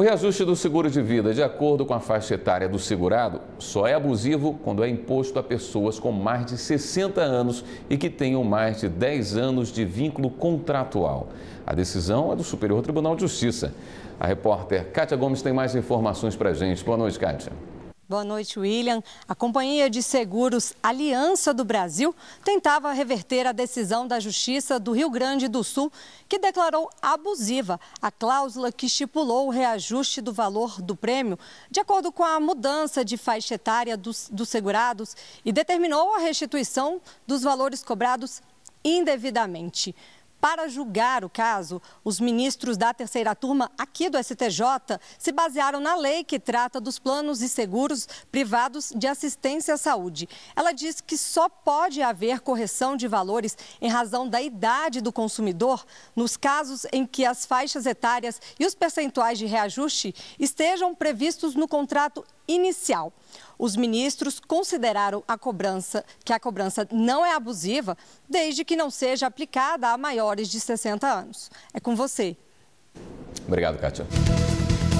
O reajuste do seguro de vida, de acordo com a faixa etária do segurado, só é abusivo quando é imposto a pessoas com mais de 60 anos e que tenham mais de 10 anos de vínculo contratual. A decisão é do Superior Tribunal de Justiça. A repórter Kátia Gomes tem mais informações para a gente. Boa noite, Kátia. Boa noite, William. A Companhia de Seguros Aliança do Brasil tentava reverter a decisão da Justiça do Rio Grande do Sul, que declarou abusiva a cláusula que estipulou o reajuste do valor do prêmio, de acordo com a mudança de faixa etária dos, dos segurados, e determinou a restituição dos valores cobrados indevidamente. Para julgar o caso, os ministros da terceira turma aqui do STJ se basearam na lei que trata dos planos e seguros privados de assistência à saúde. Ela diz que só pode haver correção de valores em razão da idade do consumidor nos casos em que as faixas etárias e os percentuais de reajuste estejam previstos no contrato inicial. Os ministros consideraram a cobrança que a cobrança não é abusiva, desde que não seja aplicada a maiores de 60 anos. É com você. Obrigado, Kátia.